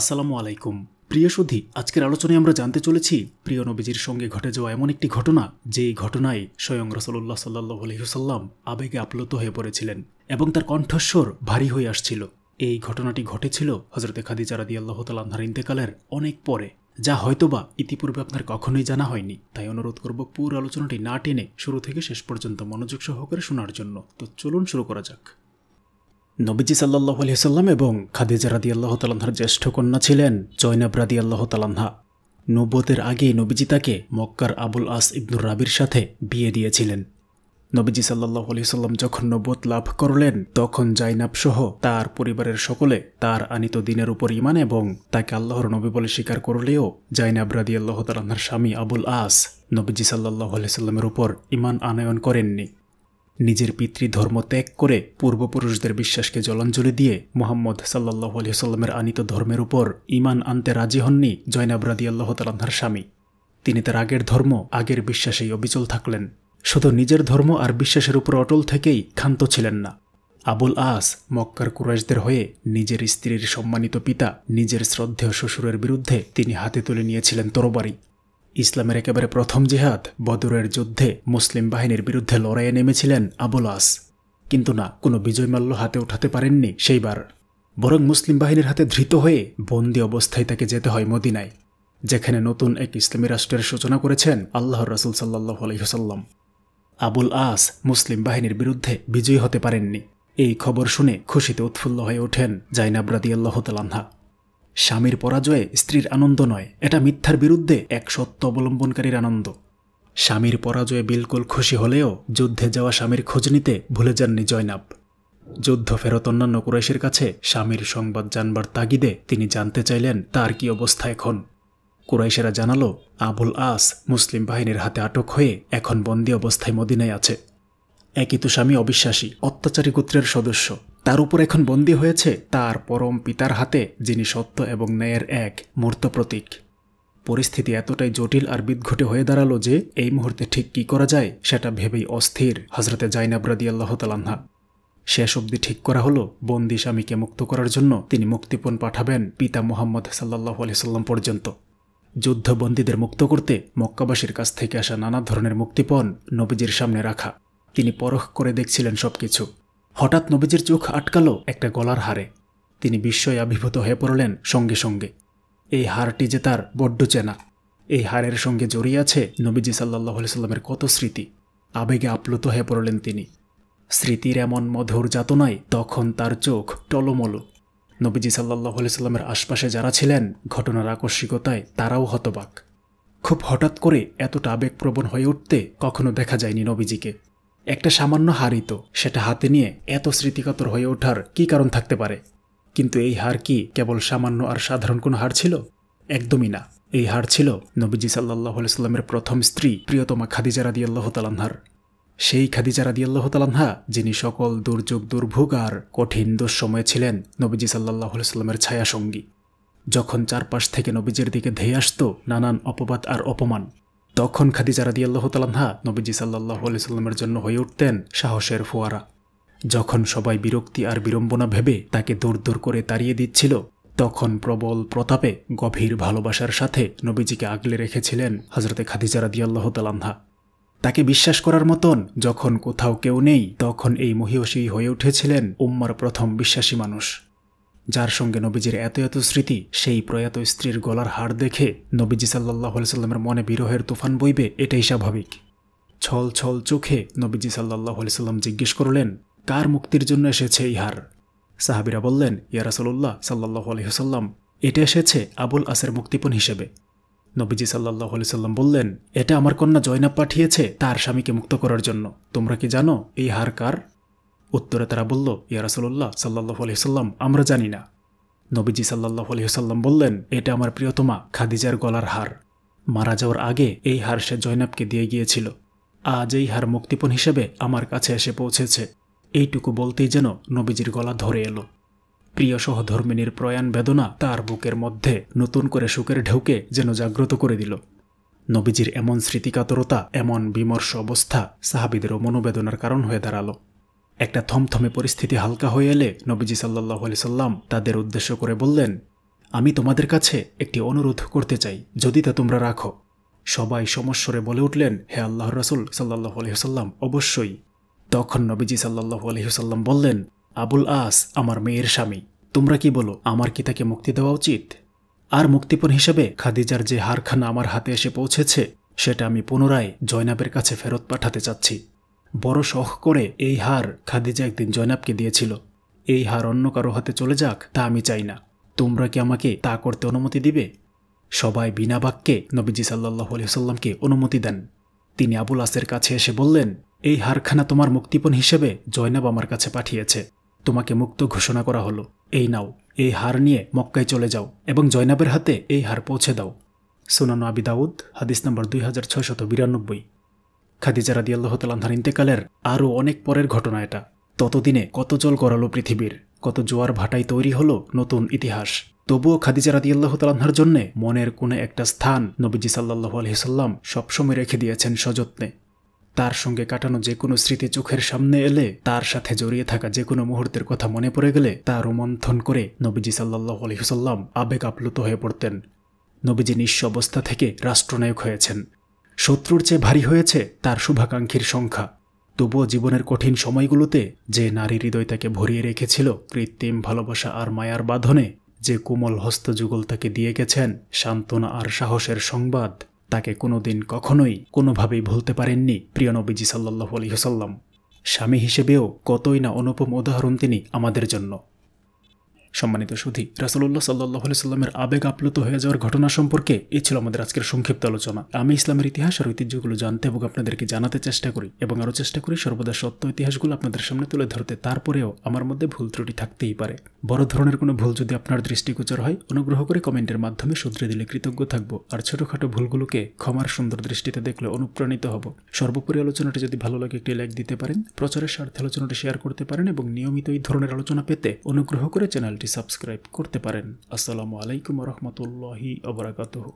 আসসালামু আলাইকুম প্রিয় সুধী আজকের আলোচনায় আমরা জানতে চলেছি প্রিয় নবীজির সঙ্গে ঘটে যাওয়া এমন একটি ঘটনা যে ঘটনায় স্বয়ং রসল্লাহ সাল্লাহ আলহিহসাল্লাম আবেগে আপ্লুত হয়ে পড়েছিলেন এবং তার কণ্ঠস্বর ভারী হয়ে আসছিল এই ঘটনাটি ঘটেছিল হজরতে খাদিজা রাদি আল্লাহ তালান্ধার ইন্তেকালের অনেক পরে যা হয়তোবা ইতিপূর্বে আপনার কখনোই জানা হয়নি তাই অনুরোধ করব পুরো আলোচনাটি না টেনে শুরু থেকে শেষ পর্যন্ত মনোযোগ সহকারে শোনার জন্য তো চলুন শুরু করা যাক নবীজি সাল্লাহ আলহিসাল্লাম এবং খাদিজা রাদি আল্লাহ তালান্ধার জ্যেষ্ঠ কন্যা ছিলেন জয়নাব রাদি আল্লাহ তালান্হা নব্বতের আগে নবীজি তাকে মক্কার আবুল আস ইবনুর রাবির সাথে বিয়ে দিয়েছিলেন নবীজি সাল্লাহ আলহিসাল্লাম যখন নব্বত লাভ করলেন তখন জাইনাব সহ তার পরিবারের সকলে তার আনিত দিনের উপর ইমান এবং তাকে আল্লাহর নবী বলে স্বীকার করলেও জাইনাব রাদি আল্লাহ তালান্ধার স্বামী আবুল আস নবীজি সাল্লাহ আলহিসাল্লামের উপর ইমান আনয়ন করেননি নিজের পিতৃধর্ম ত্যাগ করে পূর্বপুরুষদের বিশ্বাসকে জলাঞ্জলি দিয়ে মোহাম্মদ সাল্লাহ আলিয়াল্লামের আনিত ধর্মের উপর ইমান আনতে রাজি হননি জয়নাব রাদি আল্লাহ তালান্ধার স্বামী তিনি তার আগের ধর্ম আগের বিশ্বাসেই অবিচল থাকলেন শুধু নিজের ধর্ম আর বিশ্বাসের উপর অটল থেকেই ক্ষান্ত ছিলেন না আবুল আস মক্কার কুরাইশদের হয়ে নিজের স্ত্রীর সম্মানিত পিতা নিজের শ্রদ্ধেয় শ্বশুরের বিরুদ্ধে তিনি হাতে তুলে নিয়েছিলেন তরবারি ইসলামের একেবারে প্রথম জেহাদ বদরের যুদ্ধে মুসলিম বাহিনীর বিরুদ্ধে লড়াইয়ে নেমেছিলেন আবুল আস কিন্তু না কোনো বিজয়মাল্য হাতে উঠাতে পারেননি সেইবার বরং মুসলিম বাহিনীর হাতে ধৃত হয়ে বন্দি অবস্থায় তাকে যেতে হয় মদিনায় যেখানে নতুন এক ইসলামী রাষ্ট্রের সূচনা করেছেন আল্লাহর রসুল সাল্লাহ আলহিহসাল্লাম আবুল আস মুসলিম বাহিনীর বিরুদ্ধে বিজয়ী হতে পারেননি এই খবর শুনে খুশিতে উৎফুল্ল হয়ে ওঠেন জাইনাব রাদি আল্লাহ তালান্না স্বামীর পরাজয়ে স্ত্রীর আনন্দ নয় এটা মিথ্যার বিরুদ্ধে এক সত্য অবলম্বনকারীর আনন্দ স্বামীর পরাজয়ে বিলকুল খুশি হলেও যুদ্ধে যাওয়া স্বামীর খোঁজ নিতে ভুলে যাননি জয়নাব যুদ্ধ ফেরত অন্যান্য কুরাইশের কাছে স্বামীর সংবাদ জানবার তাগিদে তিনি জানতে চাইলেন তার কি অবস্থা এখন কুরাইশেরা জানালো আবুল আস মুসলিম বাহিনীর হাতে আটক হয়ে এখন বন্দী অবস্থায় মদিনায় আছে একই তো স্বামী অবিশ্বাসী অত্যাচারী গোত্রের সদস্য তার উপর এখন বন্দী হয়েছে তার পরম পিতার হাতে যিনি সত্য এবং ন্যায়ের এক মূর্ত প্রতীক পরিস্থিতি এতটাই জটিল আর বিদঘটে হয়ে দাঁড়ালো যে এই মুহূর্তে ঠিক কি করা যায় সেটা ভেবেই অস্থির হজরতে জাইনাব রাদি আল্লাহ তালান্না শেষ অবধি ঠিক করা হলো বন্দি স্বামীকে মুক্ত করার জন্য তিনি মুক্তিপণ পাঠাবেন পিতা মোহাম্মদ সাল্লাহ আলহিসাল্লাম পর্যন্ত যুদ্ধবন্দীদের মুক্ত করতে মক্কাবাসীর কাছ থেকে আসা নানা ধরনের মুক্তিপণ নবীজির সামনে রাখা তিনি পরখ করে দেখছিলেন সবকিছু হঠাৎ নবীজির চোখ আটকালো একটা গলার হারে তিনি বিস্ময়ে আবির্ভূত হয়ে পড়লেন সঙ্গে সঙ্গে এই হারটি যে তার বড্ড চেনা এই হারের সঙ্গে জড়িয়ে আছে নবীজি সাল্লাহ সাল্লামের কত স্মৃতি আবেগে আপ্লুত হয়ে পড়লেন তিনি স্মৃতির এমন মধুর যাতনায় তখন তার চোখ টলমল নবীজি সাল্লাহ সাল্লামের আশপাশে যারা ছিলেন ঘটনার আকস্মিকতায় তারাও হতবাক খুব হঠাৎ করে এতটা আবেগপ্রবণ হয়ে উঠতে কখনো দেখা যায়নি নবীজিকে একটা সামান্য হারই তো সেটা হাতে নিয়ে এত স্মৃতিকাতর হয়ে ওঠার কি কারণ থাকতে পারে কিন্তু এই হার কি কেবল সামান্য আর সাধারণ কোনো হার ছিল একদমই না এই হার ছিল নবীজি সাল্লাহ প্রথম স্ত্রী প্রিয়তমা খাদিজা রাদি আল্লাহ তালান্হার সেই খাদিজা রাদি আল্লাহ তালান্হা যিনি সকল দুর্যোগ দুর্ভোগ আর কঠিন দুঃসময়ে ছিলেন নবীজি সাল্লাহ সাল্লামের ছায়াসঙ্গী যখন চারপাশ থেকে নবীজের দিকে ধেয়ে আসত নানান অপবাদ আর অপমান তখন খাদিজা রাদি আল্লাহ তালান্হা নবীজি সাল্লাহ আলি সাল্লামের জন্য হয়ে উঠতেন সাহসের ফোয়ারা যখন সবাই বিরক্তি আর বিড়ম্বনা ভেবে তাকে দূর দূর করে তাড়িয়ে দিচ্ছিল তখন প্রবল প্রতাপে গভীর ভালোবাসার সাথে নবীজিকে আগলে রেখেছিলেন হজরতে খাদিজা আল্লাহ তালান্হা তাকে বিশ্বাস করার মতন যখন কোথাও কেউ নেই তখন এই মহিয়সী হয়ে উঠেছিলেন উম্মার প্রথম বিশ্বাসী মানুষ যার সঙ্গে নবীজির এত এত স্মৃতি সেই প্রয়াত স্ত্রীর গলার হার দেখে নবীজি সাল্লাহ সাল্লামের মনে বিরহের তুফান বইবে এটাই স্বাভাবিক ছল ছল চোখে নবীজি সাল্লাহ সাল্লাম জিজ্ঞেস করলেন কার মুক্তির জন্য এসেছে এই হার সাহাবিরা বললেন ইয়ারাসল্লাহ সাল্লাহ আলহিহসাল্লাম এটা এসেছে আবুল আসের মুক্তিপণ হিসেবে নবীজি সাল্লাহ সাল্লাম বললেন এটা আমার কন্যা জয়নাব পাঠিয়েছে তার স্বামীকে মুক্ত করার জন্য তোমরা কি জানো এই হার কার উত্তরে তারা বলল রাসুল্লাহ সাল্লাহ আলহিসাল্লাম আমরা জানি না নবীজি সাল্লাহ আলহিহাল্লাম বললেন এটা আমার প্রিয়তমা খাদিজার গলার হার মারা যাওয়ার আগে এই হার সে জয়নাবকে দিয়ে গিয়েছিল আজ এই হার মুক্তিপণ হিসেবে আমার কাছে এসে পৌঁছেছে এইটুকু বলতেই যেন নবীজির গলা ধরে এলো প্রিয় সহধর্মিনীর প্রয়াণ বেদনা তার বুকের মধ্যে নতুন করে সুখের ঢেউকে যেন জাগ্রত করে দিল নবীজির এমন স্মৃতিকাতরতা এমন বিমর্ষ অবস্থা সাহাবিদেরও মনোবেদনার কারণ হয়ে দাঁড়ালো একটা থমথমে পরিস্থিতি হালকা হয়ে এলে নবীজি সাল্লাহ আলি সাল্লাম তাদের উদ্দেশ্য করে বললেন আমি তোমাদের কাছে একটি অনুরোধ করতে চাই যদি তা তোমরা রাখো সবাই সমস্বরে বলে উঠলেন হে আল্লাহ রাসুল সাল্লাহ আলহিহসাল্লাম অবশ্যই তখন নবীজি সাল্লাহ আলহিহসাল্লাম বললেন আবুল আস আমার মেয়ের স্বামী তোমরা কি বলো আমার কি তাকে মুক্তি দেওয়া উচিত আর মুক্তিপণ হিসেবে খাদিজার যে হারখানা আমার হাতে এসে পৌঁছেছে সেটা আমি পুনরায় জয়নাবের কাছে ফেরত পাঠাতে চাচ্ছি বড় শখ করে এই হার খাদিজা একদিন জয়নাবকে দিয়েছিল এই হার অন্য কারো হাতে চলে যাক তা আমি চাই না তোমরা কি আমাকে তা করতে অনুমতি দিবে সবাই বিনা বাক্যে নবীজি সাল্লাহ সাল্লামকে অনুমতি দেন তিনি আবুল আসের কাছে এসে বললেন এই হারখানা তোমার মুক্তিপণ হিসেবে জয়নাব আমার কাছে পাঠিয়েছে তোমাকে মুক্ত ঘোষণা করা হলো এই নাও এই হার নিয়ে মক্কায় চলে যাও এবং জয়নাবের হাতে এই হার পৌঁছে দাও সোনানো আবি দাউদ হাদিস নম্বর দুই হাজার ছয়শত বিরানব্বই খাদিজা রাদিয়াল্লাহ তালান্ধার ইন্তেকালের আরও অনেক পরের ঘটনা এটা ততদিনে কত জল গড়ালো পৃথিবীর কত জোয়ার ভাটাই তৈরি হলো নতুন ইতিহাস তবুও খাদিজা রাদিয়াল্লাহ তালান্ধার জন্যে মনের কোনো একটা স্থান নবীজি সাল্লাহ আলহিসাল্লাম সবসময় রেখে দিয়েছেন সযত্নে তার সঙ্গে কাটানো যে কোনো স্মৃতি চোখের সামনে এলে তার সাথে জড়িয়ে থাকা যে কোনো মুহূর্তের কথা মনে পড়ে গেলে তা রোমন্থন করে নবীজি সাল্লাহ আলহিহসাল্লাম আবেগ আপ্লুত হয়ে পড়তেন নবীজি নিঃস্ব অবস্থা থেকে রাষ্ট্রনায়ক হয়েছেন শত্রুর চেয়ে ভারী হয়েছে তার শুভাকাঙ্ক্ষীর সংখ্যা তবুও জীবনের কঠিন সময়গুলোতে যে নারী হৃদয় তাকে ভরিয়ে রেখেছিল কৃত্রিম ভালোবাসা আর মায়ার বাঁধনে যে কোমল হস্তযুগল তাকে দিয়ে গেছেন সান্ত্বনা আর সাহসের সংবাদ তাকে কোনোদিন কখনোই কোনোভাবেই ভুলতে পারেননি প্রিয়নবীজি সাল্লাহ আলী স্বামী হিসেবেও কতই না অনুপম উদাহরণ তিনি আমাদের জন্য সম্মানিত সুধী রাসুল্লাহ সাল্লাহ সাল্লামের আবেগ আপ্লুত হয়ে যাওয়ার ঘটনা সম্পর্কে এ ছিল আমাদের আজকের সংক্ষিপ্ত আলোচনা আমি ইসলামের ইতিহাস আর ঐতিহ্যগুলো জানতে এবং আপনাদেরকে জানাতে চেষ্টা করি এবং আরও চেষ্টা করি সর্বদা সত্য ইতিহাসগুলো আপনাদের সামনে তুলে ধরতে তারপরেও আমার মধ্যে ভুল ত্রুটি থাকতেই পারে বড় ধরনের কোনো ভুল যদি আপনার দৃষ্টিগোচর হয় অনুগ্রহ করে কমেন্টের মাধ্যমে শুধরে দিলে কৃতজ্ঞ থাকবো আর ছোটোখাটো ভুলগুলোকে ক্ষমার সুন্দর দৃষ্টিতে দেখলে অনুপ্রাণিত হব সর্বোপরি আলোচনাটি যদি ভালো লাগে একটি লাইক দিতে পারেন প্রচারের স্বার্থে আলোচনাটি শেয়ার করতে পারেন এবং নিয়মিত এই ধরনের আলোচনা পেতে অনুগ্রহ করে চ্যানেল চ্যানেলটি সাবস্ক্রাইব করতে পারেন আসসালামু আলাইকুম রহমতুল্লাহি অবরাকাতহ